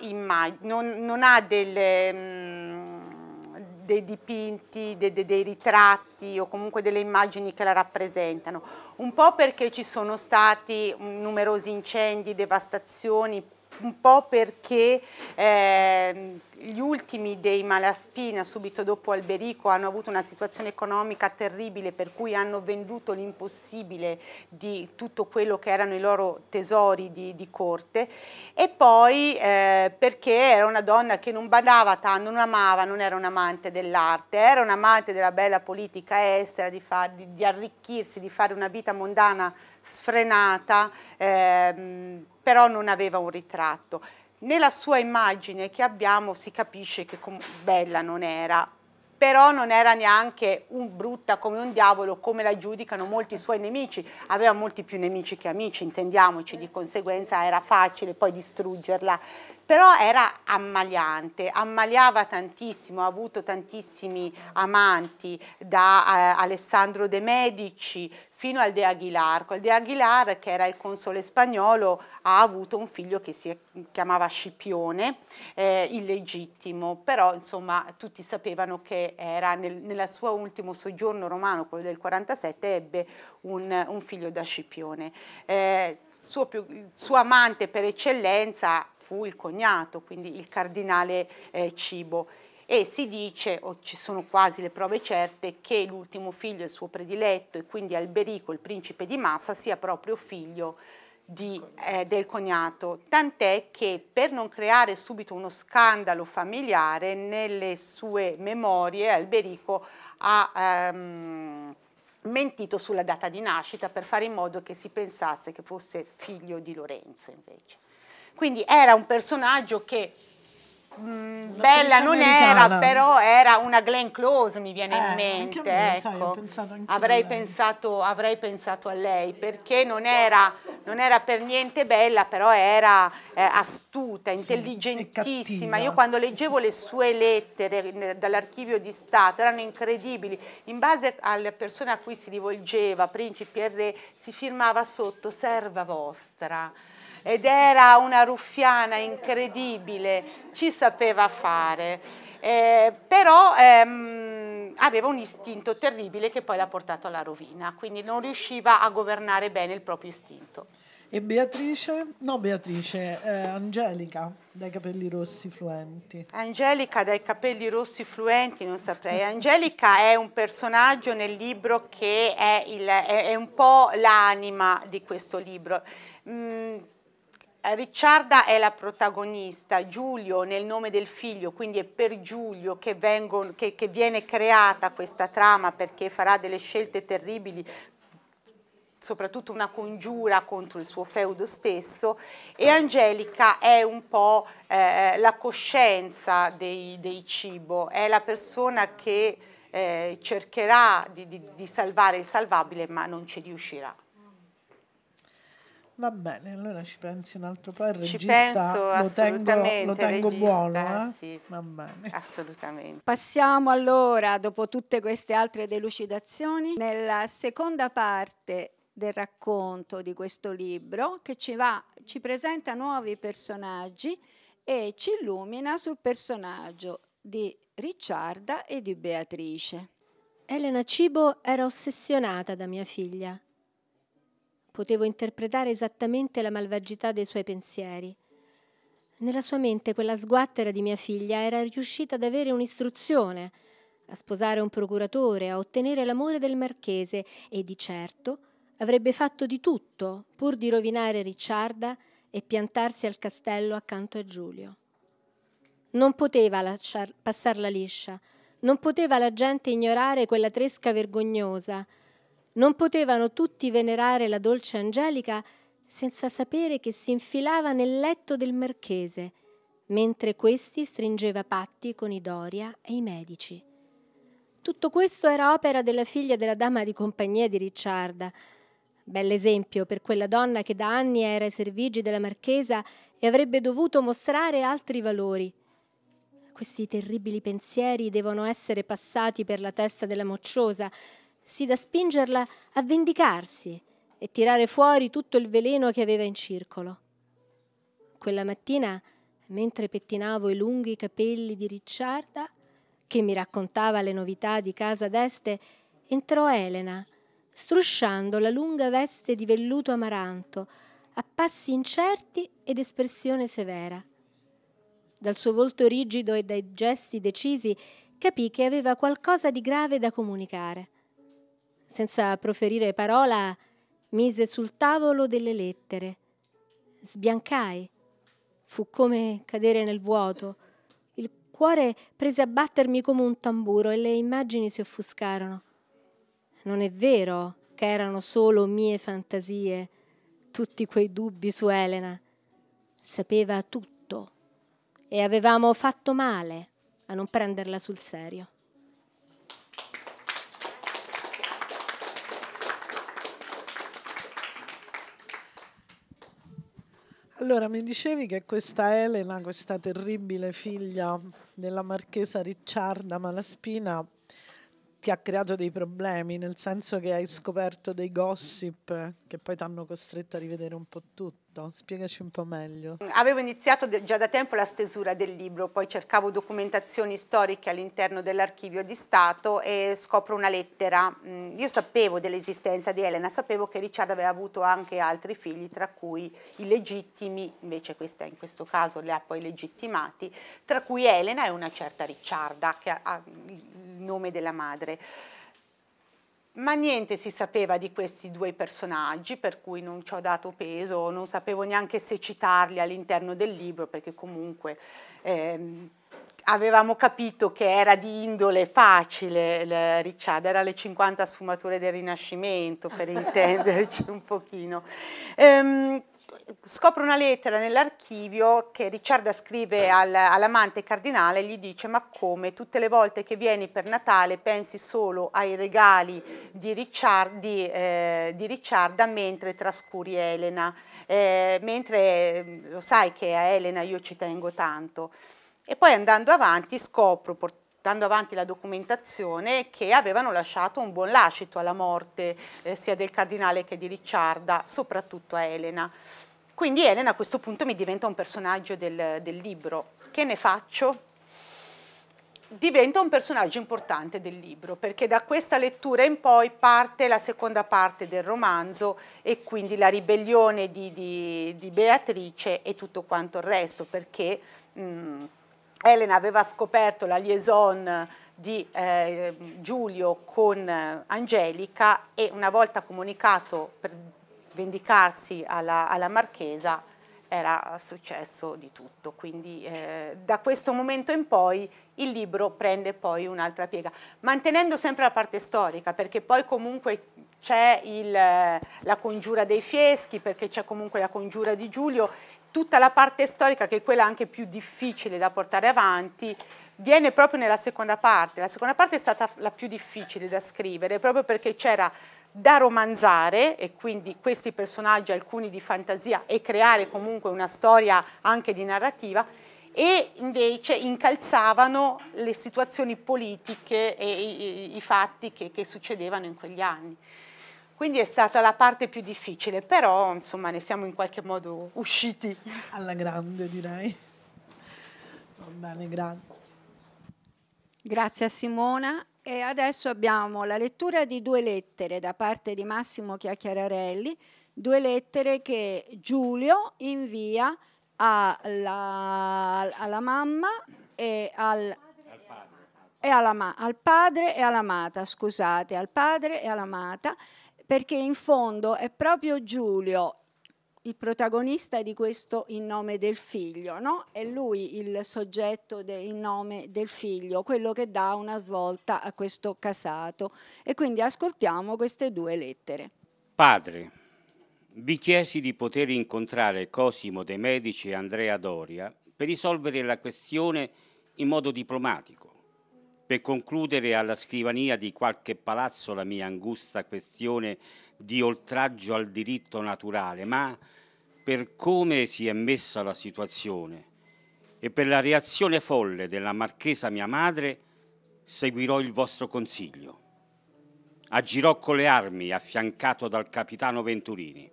non, non ha delle, mh, mm, dei dipinti, de, de, dei ritratti o comunque delle immagini che la rappresentano, un po' perché ci sono stati numerosi incendi, devastazioni, un po' perché eh, gli ultimi dei Malaspina, subito dopo Alberico, hanno avuto una situazione economica terribile per cui hanno venduto l'impossibile di tutto quello che erano i loro tesori di, di corte e poi eh, perché era una donna che non badava tanto, non amava, non era un amante dell'arte, era un amante della bella politica estera, di, far, di, di arricchirsi, di fare una vita mondana sfrenata, ehm, però non aveva un ritratto. Nella sua immagine che abbiamo si capisce che bella non era, però non era neanche un brutta come un diavolo come la giudicano molti suoi nemici, aveva molti più nemici che amici, intendiamoci, di conseguenza era facile poi distruggerla, però era ammaliante, ammaliava tantissimo, ha avuto tantissimi amanti, da eh, Alessandro De Medici fino al De Aguilar. Col De Aguilar, che era il console spagnolo, ha avuto un figlio che si chiamava Scipione, eh, illegittimo, però insomma tutti sapevano che era nel, nel suo ultimo soggiorno romano, quello del 47, ebbe un, un figlio da Scipione. Eh, suo, più, suo amante per eccellenza fu il cognato, quindi il cardinale eh, Cibo e si dice, o ci sono quasi le prove certe, che l'ultimo figlio, il suo prediletto, e quindi Alberico, il principe di Massa, sia proprio figlio di, eh, del cognato, tant'è che per non creare subito uno scandalo familiare, nelle sue memorie Alberico ha ehm, mentito sulla data di nascita per fare in modo che si pensasse che fosse figlio di Lorenzo invece. Quindi era un personaggio che Mm, bella non americana. era, però era una Glenn Close, mi viene eh, in mente. Me, ecco. sai, pensato avrei, pensato, avrei, pensato, a lei perché non era, non era per niente bella, però era eh, astuta, intelligentissima. Sì, Io quando leggevo le sue lettere dall'archivio di Stato erano incredibili. In base alle persone a cui si rivolgeva, principi e re, si firmava sotto serva vostra ed era una ruffiana incredibile, ci sapeva fare. Eh, però ehm, aveva un istinto terribile che poi l'ha portato alla rovina, quindi non riusciva a governare bene il proprio istinto. E Beatrice? No, Beatrice, eh, Angelica dai capelli rossi fluenti. Angelica dai capelli rossi fluenti, non saprei. Angelica è un personaggio nel libro che è, il, è, è un po' l'anima di questo libro. Mm, eh, Ricciarda è la protagonista, Giulio nel nome del figlio, quindi è per Giulio che, vengono, che, che viene creata questa trama perché farà delle scelte terribili soprattutto una congiura contro il suo feudo stesso e Angelica è un po' eh, la coscienza dei, dei, cibo, è la persona che eh, cercherà di, di, di salvare il salvabile ma non ci riuscirà. Va bene, allora ci pensi un altro po'. Il ci penso lo tengo, lo tengo regista, buono. Eh? Sì, Va bene. Assolutamente. Passiamo allora, dopo tutte queste altre delucidazioni, nella seconda parte del racconto di questo libro che ci, va, ci presenta nuovi personaggi e ci illumina sul personaggio di Ricciarda e di Beatrice. Elena Cibo era ossessionata da mia figlia Potevo interpretare esattamente la malvagità dei suoi pensieri. Nella sua mente quella sguattera di mia figlia era riuscita ad avere un'istruzione, a sposare un procuratore, a ottenere l'amore del marchese e di certo avrebbe fatto di tutto pur di rovinare Ricciarda e piantarsi al castello accanto a Giulio. Non poteva lasciar passarla liscia, non poteva la gente ignorare quella tresca vergognosa, non potevano tutti venerare la dolce Angelica senza sapere che si infilava nel letto del marchese, mentre questi stringeva patti con i Doria e i medici. Tutto questo era opera della figlia della dama di compagnia di Ricciarda. Bell'esempio per quella donna che da anni era ai servigi della marchesa e avrebbe dovuto mostrare altri valori. Questi terribili pensieri devono essere passati per la testa della mocciosa, sì da spingerla a vendicarsi e tirare fuori tutto il veleno che aveva in circolo. Quella mattina, mentre pettinavo i lunghi capelli di Ricciarda, che mi raccontava le novità di casa d'Este, entrò Elena, strusciando la lunga veste di velluto amaranto, a passi incerti ed espressione severa. Dal suo volto rigido e dai gesti decisi capì che aveva qualcosa di grave da comunicare. Senza proferire parola, mise sul tavolo delle lettere. Sbiancai. Fu come cadere nel vuoto. Il cuore prese a battermi come un tamburo e le immagini si offuscarono. Non è vero che erano solo mie fantasie, tutti quei dubbi su Elena. Sapeva tutto e avevamo fatto male a non prenderla sul serio. Allora, mi dicevi che questa Elena, questa terribile figlia della marchesa Ricciarda Malaspina, ti ha creato dei problemi, nel senso che hai scoperto dei gossip che poi ti hanno costretto a rivedere un po' tutto. Spiegaci un po' meglio. Avevo iniziato già da tempo la stesura del libro, poi cercavo documentazioni storiche all'interno dell'archivio di Stato e scopro una lettera. Mm, io sapevo dell'esistenza di Elena, sapevo che Ricciardo aveva avuto anche altri figli, tra cui i legittimi, invece questa in questo caso li ha poi legittimati, tra cui Elena e una certa Ricciarda, che ha il nome della madre. Ma niente si sapeva di questi due personaggi, per cui non ci ho dato peso, non sapevo neanche se citarli all'interno del libro, perché comunque ehm, avevamo capito che era di indole facile Ricciardo, era le 50 sfumature del Rinascimento, per intenderci un pochino. Ehm, scopre una lettera nell'archivio che Ricciarda scrive al, all'amante cardinale e gli dice ma come tutte le volte che vieni per Natale pensi solo ai regali di, Ricciard, eh, di Ricciarda mentre trascuri Elena, eh, mentre lo sai che a Elena io ci tengo tanto. E poi andando avanti scopro, portando avanti la documentazione, che avevano lasciato un buon lascito alla morte eh, sia del cardinale che di Ricciarda, soprattutto a Elena. Quindi Elena a questo punto mi diventa un personaggio del, del libro. Che ne faccio? diventa un personaggio importante del libro, perché da questa lettura in poi parte la seconda parte del romanzo e quindi la ribellione di, di, di Beatrice e tutto quanto il resto, perché mh, mm, Elena aveva scoperto la liaison di eh, Giulio con eh, Angelica e una volta comunicato per, vendicarsi alla, alla Marchesa era successo di tutto, quindi eh, da questo momento in poi il libro prende poi un'altra piega, mantenendo sempre la parte storica, perché poi comunque c'è eh, la congiura dei fieschi, perché c'è comunque la congiura di Giulio, tutta la parte storica, che è quella anche più difficile da portare avanti, viene proprio nella seconda parte. La seconda parte è stata la più difficile da scrivere, proprio perché c'era da romanzare e quindi questi personaggi, alcuni di fantasia, e creare comunque una storia anche di narrativa e invece incalzavano le situazioni politiche e i, i, i fatti che, che succedevano in quegli anni. Quindi è stata la parte più difficile, però insomma ne siamo in qualche modo usciti. Alla grande direi. Va bene, grazie. Grazie a Simona e adesso abbiamo la lettura di due lettere da parte di Massimo Chiacchiararelli, due lettere che Giulio invia alla, alla mamma e al, padre. E alla, al padre e all'amata, scusate, al padre e all'amata, perché in fondo è proprio Giulio il protagonista di questo in nome del figlio, no? È lui il soggetto de, in nome del figlio, quello che dà una svolta a questo casato. E quindi ascoltiamo queste due lettere. Padre, vi chiesi di poter incontrare Cosimo De Medici e Andrea Doria per risolvere la questione in modo diplomatico per concludere alla scrivania di qualche palazzo la mia angusta questione di oltraggio al diritto naturale, ma per come si è messa la situazione e per la reazione folle della marchesa mia madre, seguirò il vostro consiglio. Agirò con le armi, affiancato dal capitano Venturini.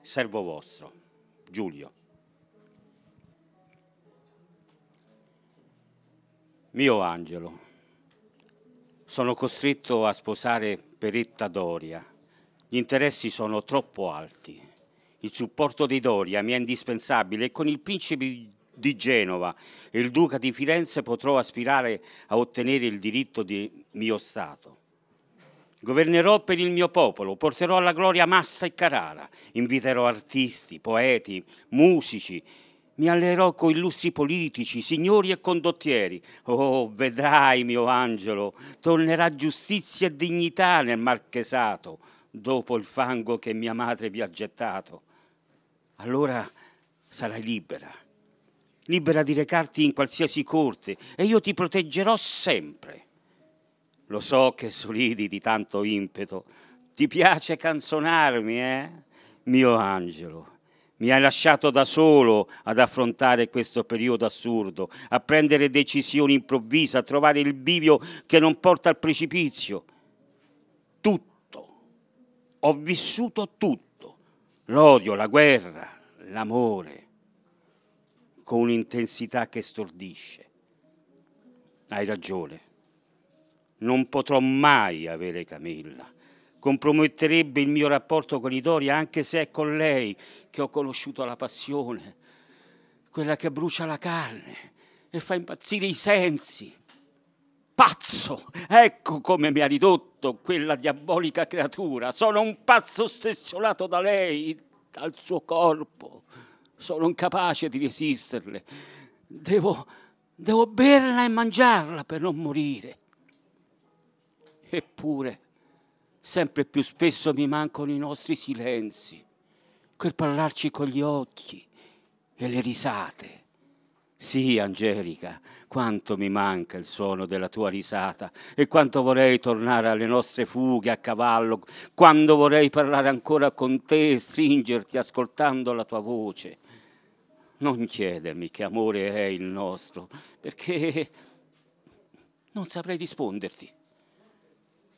Servo vostro, Giulio. Mio angelo, sono costretto a sposare Peretta Doria. Gli interessi sono troppo alti. Il supporto di Doria mi è indispensabile e con il principe di Genova e il duca di Firenze potrò aspirare a ottenere il diritto di mio Stato. Governerò per il mio popolo, porterò alla gloria Massa e Carrara, inviterò artisti, poeti, musici mi allerò con illustri politici, signori e condottieri. Oh, vedrai, mio angelo, tornerà giustizia e dignità nel marchesato, dopo il fango che mia madre vi ha gettato. Allora sarai libera, libera di recarti in qualsiasi corte, e io ti proteggerò sempre. Lo so che sorridi di tanto impeto. Ti piace canzonarmi, eh? Mio angelo, mi hai lasciato da solo ad affrontare questo periodo assurdo, a prendere decisioni improvvise, a trovare il bivio che non porta al precipizio. Tutto. Ho vissuto tutto. L'odio, la guerra, l'amore, con un'intensità che stordisce. Hai ragione. Non potrò mai avere Camilla comprometterebbe il mio rapporto con Idoria, anche se è con lei che ho conosciuto la passione, quella che brucia la carne e fa impazzire i sensi. Pazzo! Ecco come mi ha ridotto quella diabolica creatura. Sono un pazzo ossessionato da lei, dal suo corpo. Sono incapace di resisterle. Devo, devo berla e mangiarla per non morire. Eppure sempre più spesso mi mancano i nostri silenzi, quel parlarci con gli occhi e le risate. Sì, Angelica, quanto mi manca il suono della tua risata e quanto vorrei tornare alle nostre fughe a cavallo, quando vorrei parlare ancora con te e stringerti ascoltando la tua voce. Non chiedermi che amore è il nostro, perché non saprei risponderti.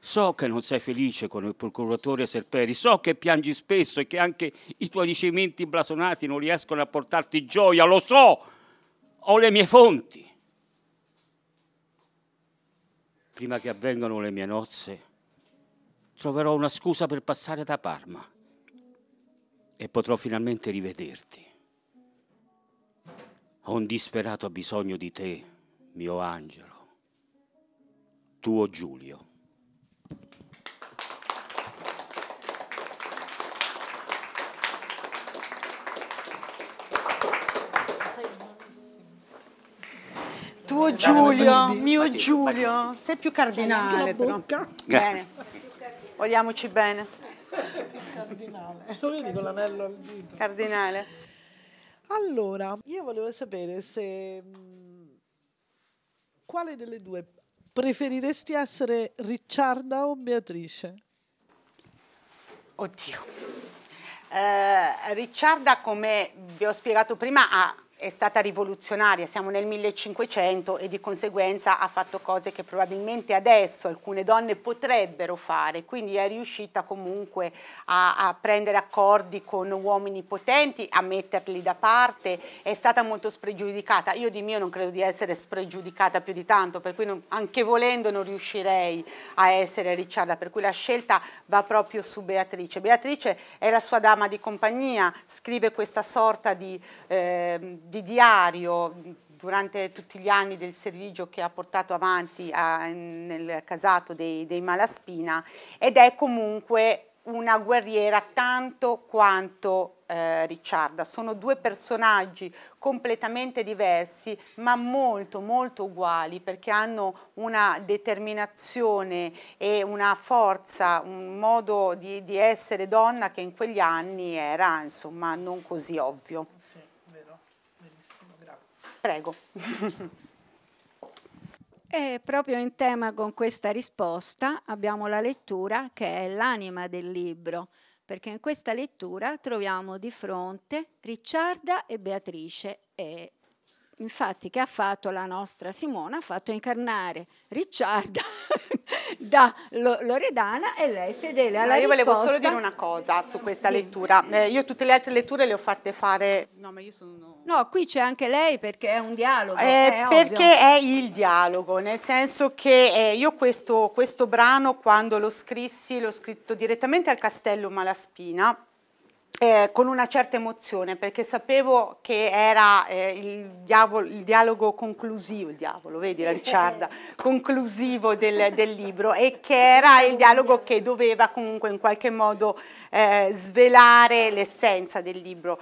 So che non sei felice con il procuratore Serperi, so che piangi spesso e che anche i tuoi ricevimenti blasonati non riescono a portarti gioia, lo so, ho le mie fonti. Prima che avvengano le mie nozze, troverò una scusa per passare da Parma e potrò finalmente rivederti. Ho un disperato bisogno di te, mio angelo, tuo Giulio. tuo Giulio, mio Giulio, sei più cardinale però. Bene. Vogliamoci bene. Cardinale. Lo con l'anello al dito? Cardinale. Allora, io volevo sapere se mm, quale delle due preferiresti essere Ricciarda o Beatrice? Oddio. Eh, Ricciarda, come vi ho spiegato prima, ha è stata rivoluzionaria, siamo nel 1500 e di conseguenza ha fatto cose che probabilmente adesso alcune donne potrebbero fare, quindi è riuscita comunque a, a prendere accordi con uomini potenti, a metterli da parte, è stata molto spregiudicata, io di mio non credo di essere spregiudicata più di tanto, per cui non, anche volendo non riuscirei a essere Ricciarda, per cui la scelta va proprio su Beatrice. Beatrice è la sua dama di compagnia, scrive questa sorta di... Eh, di diario durante tutti gli anni del servizio che ha portato avanti a, nel casato dei, dei Malaspina ed è comunque una guerriera tanto quanto eh, Ricciarda. Sono due personaggi completamente diversi ma molto molto uguali perché hanno una determinazione e una forza, un modo di, di essere donna che in quegli anni era insomma non così ovvio. Sì. Prego. E proprio in tema con questa risposta abbiamo la lettura che è l'anima del libro, perché in questa lettura troviamo di fronte Ricciarda e Beatrice e infatti che ha fatto la nostra Simona, ha fatto incarnare Ricciarda da Loredana e lei fedele alla no, io risposta. Io volevo solo dire una cosa su questa lettura. Eh, io tutte le altre letture le ho fatte fare... No, ma io sono... No, qui c'è anche lei perché è un dialogo. Eh, è perché ovvio. è il dialogo, nel senso che eh, io questo, questo brano quando lo scrissi l'ho scritto direttamente al Castello Malaspina eh, con una certa emozione perché sapevo che era eh, il, diavolo, il, dialogo conclusivo, il diavolo, vedi sì. la Ricciarda, conclusivo del, del, libro e che era il dialogo che doveva comunque in qualche modo eh, svelare l'essenza del libro.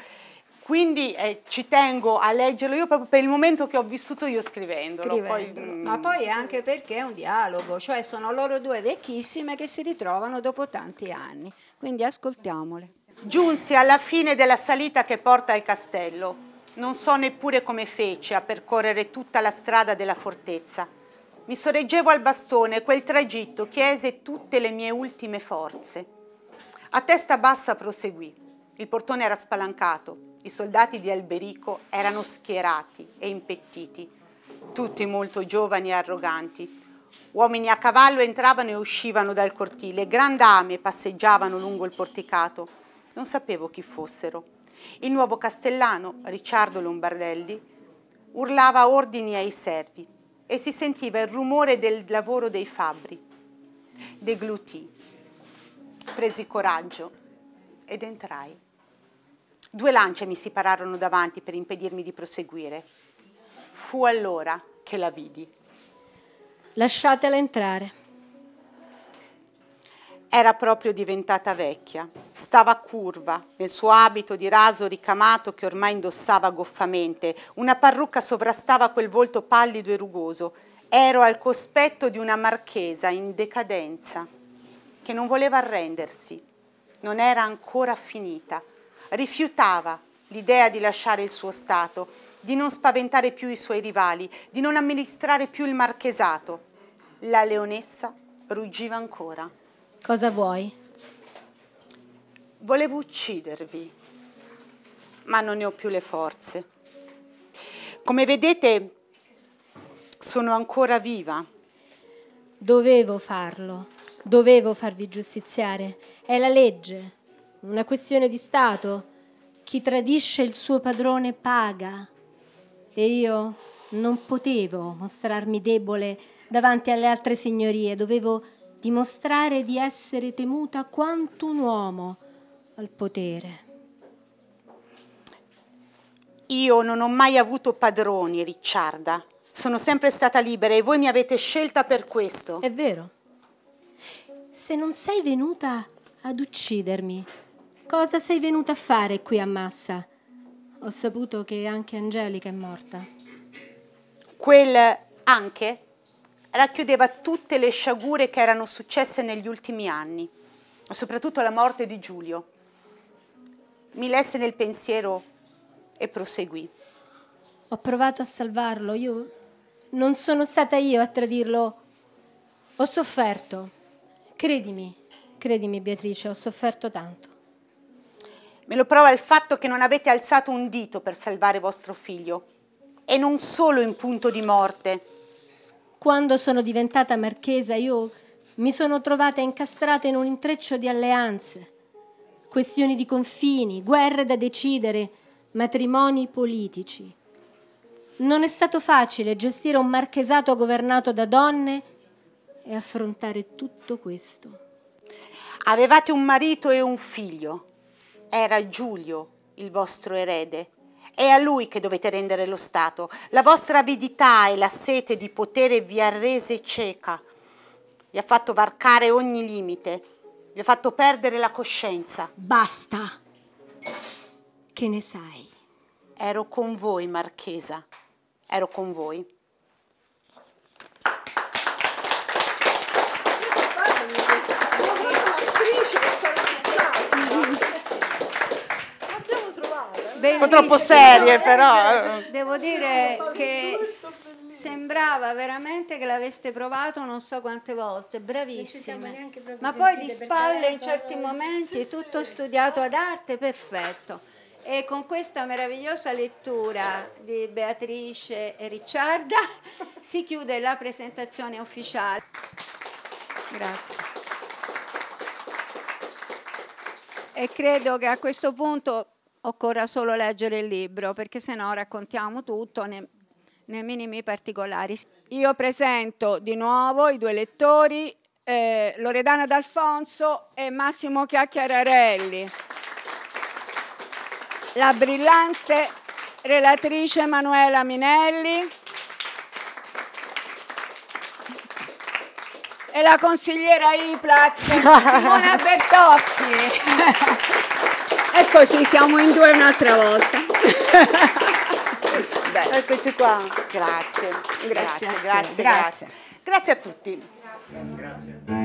Quindi eh, ci tengo a leggerlo io proprio per il momento che ho vissuto io scrivendolo. scrivendolo. Poi, mm, Ma poi scrivendolo. anche perché è un dialogo, cioè sono loro due vecchissime che si ritrovano dopo tanti anni. Quindi ascoltiamole. Giunsi alla fine della salita che porta al castello. Non so neppure come feci a percorrere tutta la strada della fortezza. Mi sorreggevo al bastone e quel tragitto chiese tutte le mie ultime forze. A testa bassa proseguì. Il portone era spalancato, i soldati di Alberico erano schierati e impettiti, tutti molto giovani e arroganti. Uomini a cavallo entravano e uscivano dal cortile, grandame passeggiavano lungo il porticato non sapevo chi fossero. Il nuovo castellano, Ricciardo Lombardelli, urlava ordini ai servi e si sentiva il rumore del lavoro dei fabbri. Deglutì, presi coraggio ed entrai. Due lance mi si pararono davanti per impedirmi di proseguire. Fu allora che la vidi. Lasciatela entrare era proprio diventata vecchia. Stava curva, nel suo abito di raso ricamato che ormai indossava goffamente. Una parrucca sovrastava quel volto pallido e rugoso. Ero al cospetto di una marchesa in decadenza, che non voleva arrendersi. Non era ancora finita. Rifiutava l'idea di lasciare il suo stato, di non spaventare più i suoi rivali, di non amministrare più il marchesato. La leonessa ruggiva ancora. Cosa vuoi? Volevo uccidervi, ma non ne ho più le forze. Come vedete, sono ancora viva. Dovevo farlo, dovevo farvi giustiziare. È la legge, una questione di Stato. Chi tradisce il suo padrone paga. E io non potevo mostrarmi debole davanti alle altre signorie, dovevo dimostrare di essere temuta quanto un uomo al potere. Io non ho mai avuto padroni, Ricciarda. Sono sempre stata libera e voi mi avete scelta per questo. È vero. Se non sei venuta ad uccidermi, cosa sei venuta a fare qui a Massa? Ho saputo che anche Angelica è morta. Quel anche racchiudeva tutte le sciagure che erano successe negli ultimi anni, soprattutto la morte di Giulio. Mi lesse nel pensiero e proseguì. Ho provato a salvarlo, io non sono stata io a tradirlo. Ho sofferto, credimi, credimi Beatrice, ho sofferto tanto. Me lo prova il fatto che non avete alzato un dito per salvare vostro figlio, e non solo in punto di morte, quando sono diventata marchesa io mi sono trovata incastrata in un intreccio di alleanze, questioni di confini, guerre da decidere, matrimoni politici. Non è stato facile gestire un marchesato governato da donne e affrontare tutto questo. Avevate un marito e un figlio. Era Giulio il vostro erede. È a lui che dovete rendere lo Stato. La vostra avidità e la sete di potere vi ha rese cieca. Vi ha fatto varcare ogni limite. Vi ha fatto perdere la coscienza. Basta. Che ne sai? Ero con voi, Marchesa. Ero con voi. un po' troppo serie però. Devo dire che sembrava veramente che l'aveste provato non so quante volte, bravissime. Ma poi di spalle in certi momenti tutto studiato ad arte, perfetto. E con questa meravigliosa lettura di Beatrice e Ricciarda si chiude la presentazione ufficiale. Grazie. E credo che a questo punto occorra solo leggere il libro perché se no raccontiamo tutto nei, nei minimi particolari. Io presento di nuovo i due lettori, eh, Loredana D'Alfonso e Massimo Chiacchiararelli. La brillante relatrice Manuela Minelli. e la consigliera IPLAT Simona Bertotti. Eccoci, siamo in due un'altra volta. Beh, Eccoci qua. Grazie. Grazie, grazie, grazie. Grazie, grazie. grazie a tutti. grazie. grazie.